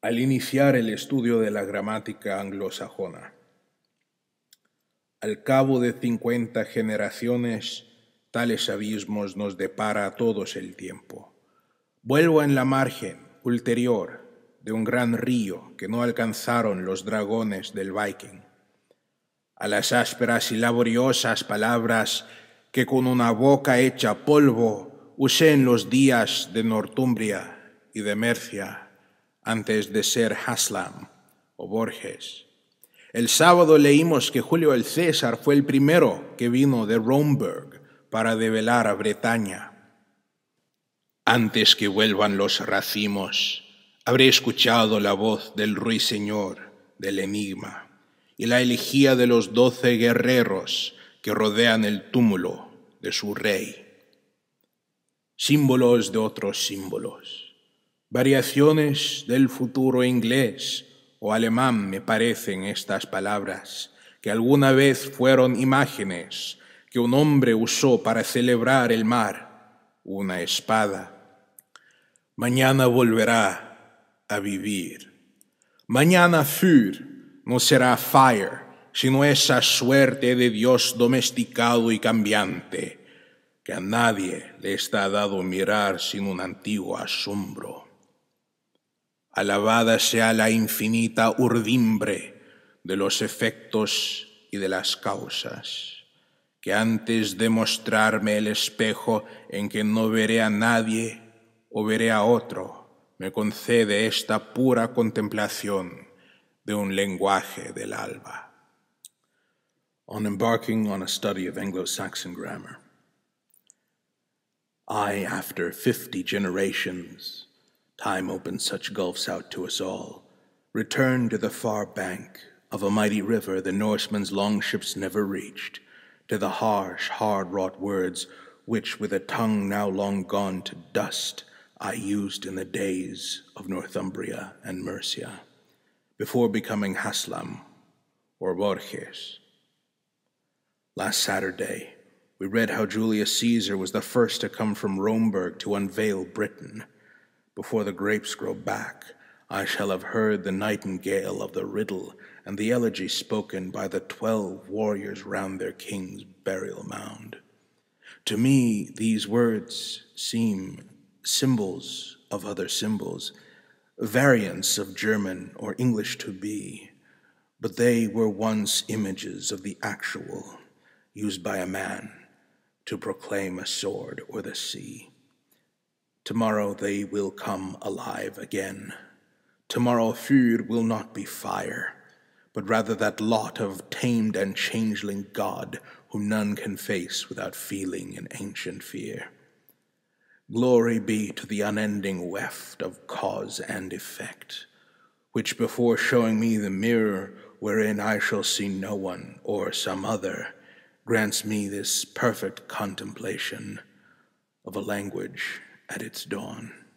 al iniciar el estudio de la gramática anglosajona. Al cabo de 50 generaciones, tales abismos nos depara a todos el tiempo. Vuelvo en la margen ulterior de un gran río que no alcanzaron los dragones del Viking, a las ásperas y laboriosas palabras que con una boca hecha polvo usé en los días de Nortumbria y de Mercia antes de ser Haslam o Borges. El sábado leímos que Julio el César fue el primero que vino de Romberg para develar a Bretaña. Antes que vuelvan los racimos, habré escuchado la voz del ruiseñor del enigma y la elegía de los doce guerreros que rodean el túmulo de su rey. Símbolos de otros símbolos. Variaciones del futuro inglés o alemán me parecen estas palabras, que alguna vez fueron imágenes que un hombre usó para celebrar el mar, una espada. Mañana volverá a vivir. Mañana Fur no será Fire, sino esa suerte de Dios domesticado y cambiante, que a nadie le está dado mirar sin un antiguo asombro. Alabada sea la infinita urdimbre de los efectos y de las causas, que antes de mostrarme el espejo en que no veré a nadie o veré a otro, me concede esta pura contemplación de un lenguaje del alba. on embarking on a study of Anglo Saxon grammar. I, after fifty generations, Time opens such gulfs out to us all. Return to the far bank of a mighty river the Norsemen's longships never reached, to the harsh, hard wrought words which, with a tongue now long gone to dust, I used in the days of Northumbria and Mercia, before becoming Haslam or Borges. Last Saturday, we read how Julius Caesar was the first to come from Romeburg to unveil Britain. Before the grapes grow back, I shall have heard the nightingale of the riddle and the elegy spoken by the twelve warriors round their king's burial mound. To me, these words seem symbols of other symbols, variants of German or English to be, but they were once images of the actual, used by a man to proclaim a sword or the sea. Tomorrow they will come alive again. Tomorrow food will not be fire, but rather that lot of tamed and changeling God whom none can face without feeling an ancient fear. Glory be to the unending weft of cause and effect, which before showing me the mirror wherein I shall see no one or some other, grants me this perfect contemplation of a language at its dawn.